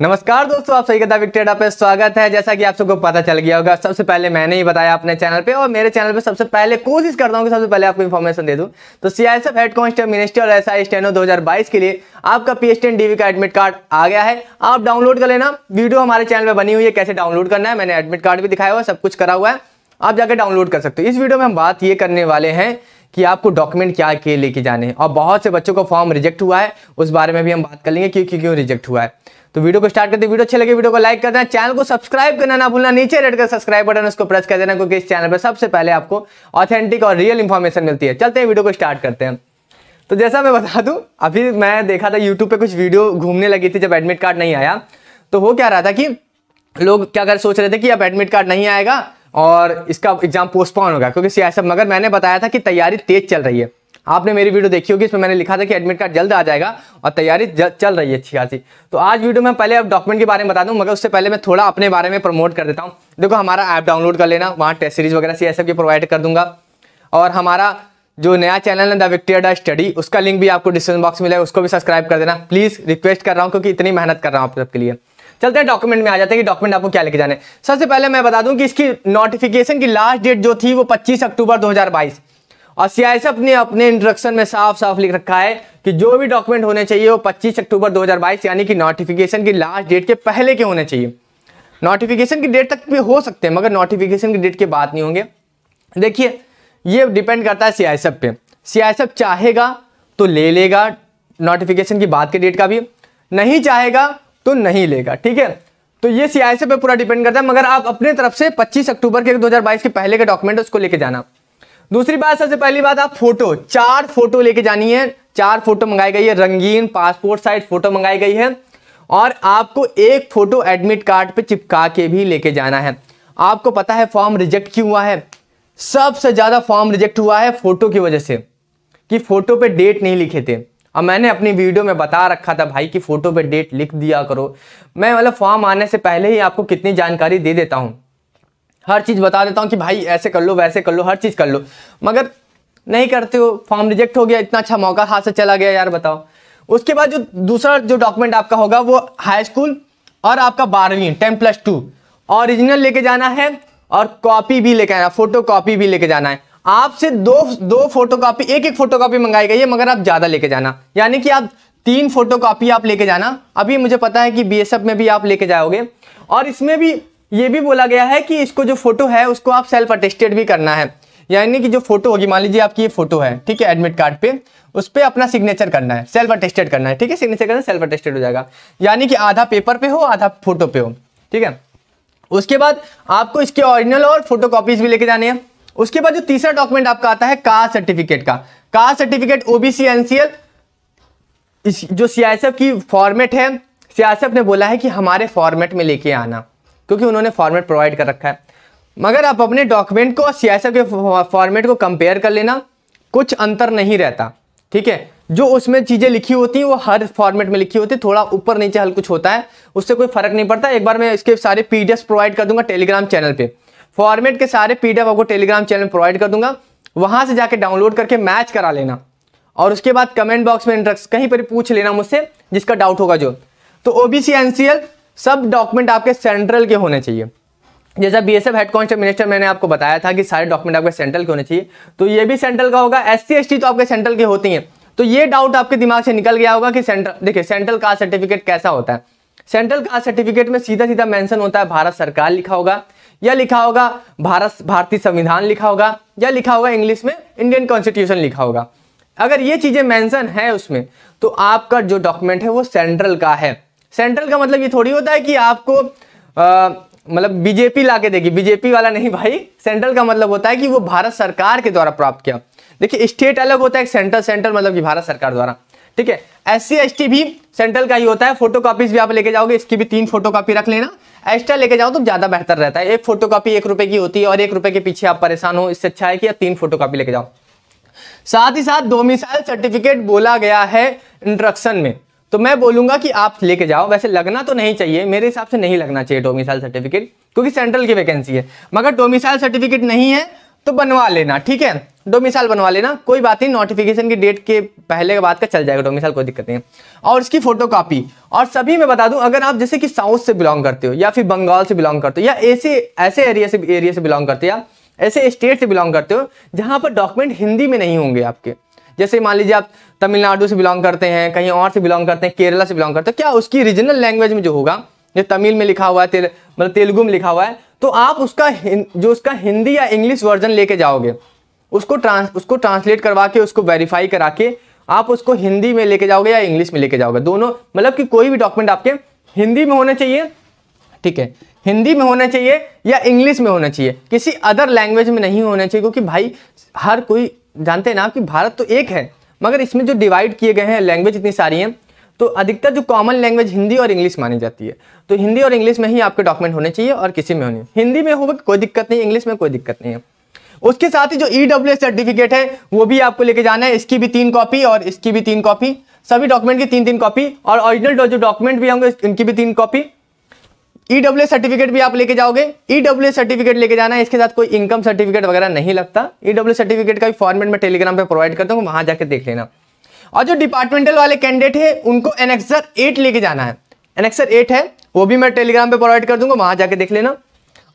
नमस्कार दोस्तों आप सही कथा विक्टेडा पे स्वागत है जैसा कि आप सबको पता चल गया होगा सबसे पहले मैंने ही बताया अपने चैनल पे और मेरे चैनल पे सबसे पहले कोशिश करता हूँ कि सबसे पहले आपको इन्फॉर्मेशन दे दूँ तो सीआईएसएफ हेड कॉन्स्टेबल मिनिस्टर और एस आई स्टेनो दो के लिए आपका पी डीवी का एडमिट कार्ड आ गया है आप डाउनलोड कर लेना वीडियो हमारे चैनल पर बनी हुई है कैसे डाउनलोड करना है मैंने एडमिट कार्ड भी दिखाया हुआ है सब कुछ करा हुआ है आप जाकर डाउनलोड कर सकते हो इस वीडियो में हम बात ये करने वाले हैं कि आपको डॉक्यूमेंट क्या के लेके जाने हैं और बहुत से बच्चों का फॉर्म रिजेक्ट हुआ है उस बारे में भी हम बात कर लेंगे क्यों क्यों रिजेक्ट हुआ है तो वीडियो को स्टार्ट करते वीडियो अच्छे लगे वीडियो को लाइक कर देना चैनल को सब्सक्राइब करना ना भूलना नीचे रेड कर सब्सक्राइब बटन उसको प्रेस कर देना क्योंकि इस चैनल पर सबसे पहले आपको ऑथेंटिक और रियल इन्फॉर्मेशन मिलती है चलते हैं वीडियो को स्टार्ट करते हैं तो जैसा मैं बता दूं अभी मैं देखा था यूट्यूब पे कुछ वीडियो घूमने लगी थी जब एडमिट कार्ड नहीं आया तो वो क्या रहा था कि लोग क्या कर सोच रहे थे कि अब एडमिट कार्ड नहीं आएगा और इसका एग्जाम पोस्टपोन होगा क्योंकि सियासत मगर मैंने बताया था कि तैयारी तेज चल रही है आपने मेरी वीडियो देखी होगी इसमें मैंने लिखा था कि एडमिट कार्ड जल्द आ जाएगा और तैयारी चल रही है अच्छी खासी तो आज वीडियो में पहले अब डॉक्यूमेंट के बारे में बता दूं मगर उससे पहले मैं थोड़ा अपने बारे में प्रमोट कर देता हूं देखो हमारा ऐप डाउनलोड कर लेना वहाँ टेस्ट सीरीज वगैरह सी एस प्रोवाइड कर दूंगा और हमारा जो नया चैनल है द विक्टियर डा स्टडी उसका लिंक भी आपको डिस्क्रिप्शन बॉक्स में मिलेगा उसको भी सब्सक्राइब कर देना प्लीज़ रिक्वेस्ट कर रहा हूँ क्योंकि इतनी मेहनत कर रहा हूँ आप सबके लिए चलते हैं डॉक्यूमेंट में आ जाते हैं कि डॉक्यूमेंट आपको क्या लेके जाने सबसे पहले मैं बता दूं कि इसकी नोटिफिकेशन की लास्ट डेट जो थी वो 25 अक्टूबर 2022 और सीआईएसएफ ने अपने इंट्रक्शन में साफ साफ लिख रखा है कि जो भी डॉक्यूमेंट होने चाहिए वो 25 अक्टूबर 2022 यानी कि नोटिफिकेशन की लास्ट डेट के पहले के होने चाहिए नोटिफिकेशन की डेट तक भी हो सकते हैं मगर नोटिफिकेशन की डेट के बाद नहीं होंगे देखिए ये डिपेंड करता है सीआईएसएफ पे सीआईएसएफ चाहेगा तो ले लेगा नोटिफिकेशन की बात के डेट का भी नहीं चाहेगा तो नहीं लेगा ठीक है तो ये सीआईएसएफ पे पूरा डिपेंड करता है मगर आप अपने तरफ से 25 अक्टूबर के 2022 के पहले के डॉक्यूमेंट उसको लेके जाना दूसरी बात सबसे पहली बात आप फोटो चार फोटो लेके जानी है चार फोटो मंगाई गई है रंगीन पासपोर्ट साइज फोटो मंगाई गई है और आपको एक फोटो एडमिट कार्ड पे चिपका के भी लेके जाना है आपको पता है फॉर्म रिजेक्ट क्यों हुआ है सबसे ज़्यादा फॉर्म रिजेक्ट हुआ है फोटो की वजह से कि फोटो पे डेट नहीं लिखे थे और मैंने अपनी वीडियो में बता रखा था भाई कि फोटो पे डेट लिख दिया करो मैं मतलब फॉर्म आने से पहले ही आपको कितनी जानकारी दे देता हूँ हर चीज़ बता देता हूँ कि भाई ऐसे कर लो वैसे कर लो हर चीज़ कर लो मगर नहीं करते हो फॉर्म रिजेक्ट हो गया इतना अच्छा मौका हाथ से चला गया यार बताओ उसके बाद जो दूसरा जो डॉक्यूमेंट आपका होगा वो हाई स्कूल और आपका बारहवीं टेन प्लस टू ऑरिजिनल लेके जाना है और कॉपी भी लेके आना फोटो कॉपी भी लेके जाना है आपसे दो दो फोटो कॉपी एक एक फोटो कॉपी मंगाई गई है मगर आप ज़्यादा लेके जाना यानी कि आप तीन फोटो कॉपी आप लेके जाना अभी मुझे पता है कि बी में भी आप लेके जाओगे और इसमें भी ये भी बोला गया है कि इसको जो फोटो है उसको आप सेल्फ अटेस्टेड भी करना है यानी कि जो फोटो होगी मान लीजिए आपकी ये फोटो है ठीक है एडमिट कार्ड पे उस पर अपना सिग्नेचर करना है सेल्फ अटेस्टेड करना है ठीक है सिग्नेचर करना सेल्फ अटेस्टेड हो जाएगा यानी कि आधा पेपर पे हो आधा फोटो पे हो ठीक है उसके बाद आपको इसके ओरिजिनल और फोटो कॉपीज भी लेके जाने हैं उसके बाद जो तीसरा डॉक्यूमेंट आपका आता है कास्ट सर्टिफिकेट का कास्ट सर्टिफिकेट ओबीसी एनसीएल जो सीआईएसएफ की फॉर्मेट है सीआईएसएफ ने बोला है कि हमारे फॉर्मेट में लेके आना क्योंकि उन्होंने फॉर्मेट प्रोवाइड कर रखा है मगर आप अपने डॉक्यूमेंट को सी के फॉर्मेट को कंपेयर कर लेना कुछ अंतर नहीं रहता ठीक है जो उसमें चीज़ें लिखी होती हैं वो हर फॉर्मेट में लिखी होती है थोड़ा ऊपर नीचे हल कुछ होता है उससे कोई फर्क नहीं पड़ता एक बार मैं इसके सारे पी प्रोवाइड कर दूंगा टेलीग्राम चैनल पर फॉर्मेट के सारे पी आपको टेलीग्राम चैनल प्रोवाइड कर दूंगा वहाँ से जाके डाउनलोड करके मैच करा लेना और उसके बाद कमेंट बॉक्स में इंट्रक्स कहीं पर पूछ लेना मुझसे जिसका डाउट होगा जो तो ओबीसी एनसीएल सब डॉक्यूमेंट आपके सेंट्रल के होने चाहिए जैसा B S F head constable minister मैंने आपको बताया था कि सारे डॉक्यूमेंट आपके सेंट्रल के होने चाहिए तो ये भी सेंट्रल का होगा एस सी तो आपके सेंट्रल के होती हैं तो ये डाउट आपके दिमाग से निकल गया होगा कि सेंट्रल देखिए सेंट्रल कास्ट सर्टिफिकेट कैसा होता है सेंट्रल कास्ट सर्टिफिकेट में सीधा सीधा मेंशन होता है भारत सरकार लिखा होगा या लिखा होगा भारत भारतीय संविधान लिखा होगा या लिखा होगा इंग्लिश में इंडियन कॉन्स्टिट्यूशन लिखा होगा अगर ये चीज़ें मेंशन है उसमें तो आपका जो डॉक्यूमेंट है वो सेंट्रल का है सेंट्रल का मतलब ये थोड़ी होता है कि आपको मतलब बीजेपी लाके देगी बीजेपी वाला नहीं भाई सेंट्रल का मतलब होता है कि वो भारत सरकार के द्वारा प्राप्त किया देखिए स्टेट अलग होता है सेंट्रल सेंट्रल मतलब कि भारत सरकार द्वारा ठीक है एस सी भी सेंट्रल का ही होता है फोटो भी आप लेके जाओगे इसकी भी तीन फोटो रख लेना एक्स्ट्रा लेके जाओ तो ज़्यादा बेहतर रहता है एक फोटो कॉपी एक रुपए की होती है और एक रुपए के पीछे आप परेशान हो इससे अच्छा है कि आप तीन फोटो कॉपी लेके जाओ साथ ही साथ दो मिसाइल सर्टिफिकेट बोला गया है इंट्रक्शन में तो मैं बोलूंगा कि आप लेके जाओ वैसे लगना तो नहीं चाहिए मेरे हिसाब से नहीं लगना चाहिए डोमिसाइल सर्टिफिकेट क्योंकि सेंट्रल की वैकेंसी है मगर डोमिसाइल सर्टिफिकेट नहीं है तो बनवा लेना ठीक है डोमिसाइल बनवा लेना कोई बात नहीं नोटिफिकेशन की डेट के पहले के बाद का चल जाएगा डोमिसाइल कोई दिक्कत नहीं है और इसकी फोटो कापी और सभी मैं बता दूं अगर आप जैसे कि साउथ से बिलोंग करते हो या फिर बंगाल से बिलोंग करते हो या ऐसे ऐसे एरिया से एरिया से बिलोंग करते हो या ऐसे स्टेट से बिलोंग करते हो जहां पर डॉक्यूमेंट हिंदी में नहीं होंगे आपके जैसे मान लीजिए आप तमिलनाडु से बिलोंग करते हैं कहीं और से बिलोंग करते हैं केरला से बिलोंग करते हैं क्या उसकी रीजनल लैंग्वेज में जो होगा जो तमिल में लिखा हुआ है तेल मतलब तेलुगु में लिखा हुआ है तो आप उसका जो उसका हिंदी या इंग्लिश वर्जन लेके जाओगे उसको ट्रांस उसको ट्रांसलेट करवा के उसको वेरीफाई करा के आप उसको हिंदी में लेके जाओगे या इंग्लिश में लेके जाओगे दोनों मतलब कि कोई भी डॉक्यूमेंट आपके हिंदी में होना चाहिए ठीक है हिंदी में होना चाहिए या इंग्लिश में होना चाहिए किसी अदर लैंग्वेज में नहीं होना चाहिए क्योंकि भाई हर कोई जानते हैं ना कि भारत तो एक है मगर इसमें जो डिवाइड किए गए हैं लैंग्वेज इतनी सारी हैं तो अधिकतर जो कॉमन लैंग्वेज हिंदी और इंग्लिश मानी जाती है तो हिंदी और इंग्लिश में ही आपके डॉक्यूमेंट होने चाहिए और किसी में होने हिंदी में होगा कोई दिक्कत नहीं इंग्लिश में कोई दिक्कत नहीं है उसके साथ ही जो ई e सर्टिफिकेट है वो भी आपको लेके जाना है इसकी भी तीन कॉपी और इसकी भी तीन कॉपी सभी डॉक्यूमेंट की तीन तीन कॉपी और ऑरिजिनल जो डॉक्यूमेंट भी होंगे इनकी भी तीन कॉपी ईडब्ल्यू e सर्टिफिकेट भी आप लेके जाओगे ईडब्ल्यू e सर्टिफिकेट लेके जाना है इसके साथ कोई इनकम सर्टिफिकेट वगैरह नहीं लगता ईडब्ल्यू e सर्टिफिकेट का भी फॉर्मेट मैं टेलीग्राम पे प्रोवाइड करता हूँ वहां जाके देख लेना और जो डिपार्टमेंटल वाले कैंडिडेट है उनको एनेक्सर एट लेके जाना है एनेक्सर एट है वो भी मैं टेलीग्राम पे प्रोवाइड कर दूंगा वहां जाके देख लेना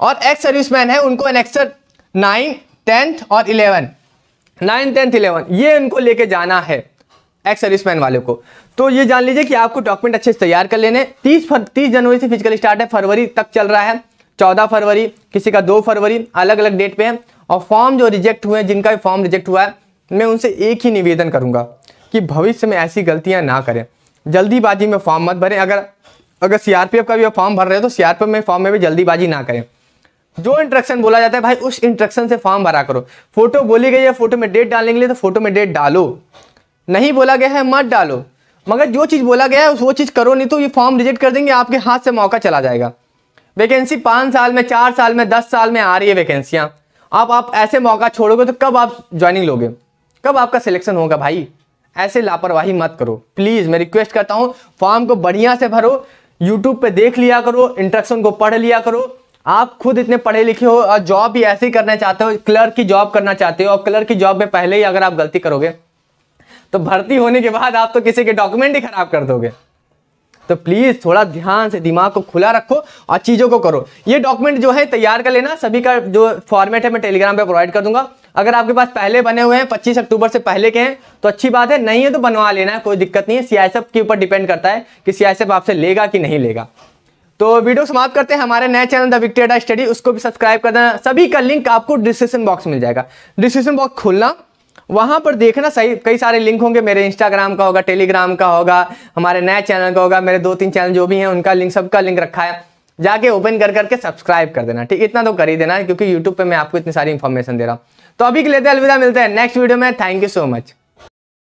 और एक्स सर्विसमैन है उनको एनेक्सर नाइन टेंथ और इलेवन नाइन टेंथ इलेवन ये उनको लेके जाना है एक्स सर्विसमैन वाले को तो ये जान लीजिए कि आपको डॉक्यूमेंट अच्छे से तैयार कर लेने तीस फर तीस जनवरी से फिजिकल स्टार्ट है फरवरी तक चल रहा है चौदह फरवरी किसी का दो फरवरी अलग अलग डेट पे है और फॉर्म जो रिजेक्ट हुए हैं जिनका भी फॉर्म रिजेक्ट हुआ है मैं उनसे एक ही निवेदन करूंगा कि भविष्य में ऐसी गलतियां ना करें जल्दीबाजी में फॉर्म मत भरें अगर अगर सीआरपीएफ का भी फॉर्म भर रहे हो तो सीआरपीएफ में फॉर्म में भी जल्दीबाजी ना करें जो इंट्रक्शन बोला जाता है भाई उस इंट्रक्शन से फॉर्म भरा करो फोटो बोली गई है फोटो में डेट डालने के लिए तो फोटो में डेट डालो नहीं बोला गया है मत डालो मगर जो चीज़ बोला गया है वो चीज़ करो नहीं तो ये फॉर्म रिजेक्ट कर देंगे आपके हाथ से मौका चला जाएगा वैकेंसी पाँच साल में चार साल में दस साल में आ रही है वैकेंसियाँ आप आप ऐसे मौका छोड़ोगे तो कब आप ज्वाइनिंग लोगे कब आपका सिलेक्शन होगा भाई ऐसे लापरवाही मत करो प्लीज़ मैं रिक्वेस्ट करता हूँ फॉर्म को बढ़िया से भरो यूट्यूब पर देख लिया करो इंट्रक्शन को पढ़ लिया करो आप खुद इतने पढ़े लिखे हो और जॉब भी ऐसे ही करना चाहते हो क्लर्क की जॉब करना चाहते हो और क्लर्क की जॉब में पहले ही अगर आप गलती करोगे तो भर्ती होने के बाद आप तो किसी के डॉक्यूमेंट ही खराब कर दोगे तो प्लीज़ थोड़ा ध्यान से दिमाग को खुला रखो और चीज़ों को करो ये डॉक्यूमेंट जो है तैयार कर लेना सभी का जो फॉर्मेट है मैं टेलीग्राम पे प्रोवाइड कर दूंगा अगर आपके पास पहले बने हुए हैं 25 अक्टूबर से पहले के हैं तो अच्छी बात है नहीं है तो बनवा लेना कोई दिक्कत नहीं है सीआईएसएफ के ऊपर डिपेंड करता है कि सीआईएसएफ आपसे लेगा कि नहीं लेगा तो वीडियो समाप्त करते हैं हमारे नए चैनल द विक्टेडा स्टडी उसको भी सब्सक्राइब कर देना सभी का लिंक आपको डिस्क्रिप्शन बॉक्स मिल जाएगा डिस्क्रिप्शन बॉक्स खोलना वहाँ पर देखना सही कई सारे लिंक होंगे मेरे इंस्टाग्राम का होगा टेलीग्राम का होगा हमारे नए चैनल का होगा मेरे दो तीन चैनल जो भी हैं उनका लिंक सबका लिंक रखा है जाके ओपन कर करके सब्सक्राइब कर देना ठीक इतना तो कर ही देना क्योंकि यूट्यूब पर मैं आपको इतनी सारी इन्फॉर्मेशन दे रहा हूँ तो अभी के लेते तो अलविदा मिलते हैं नेक्स्ट वीडियो में थैंक यू सो मच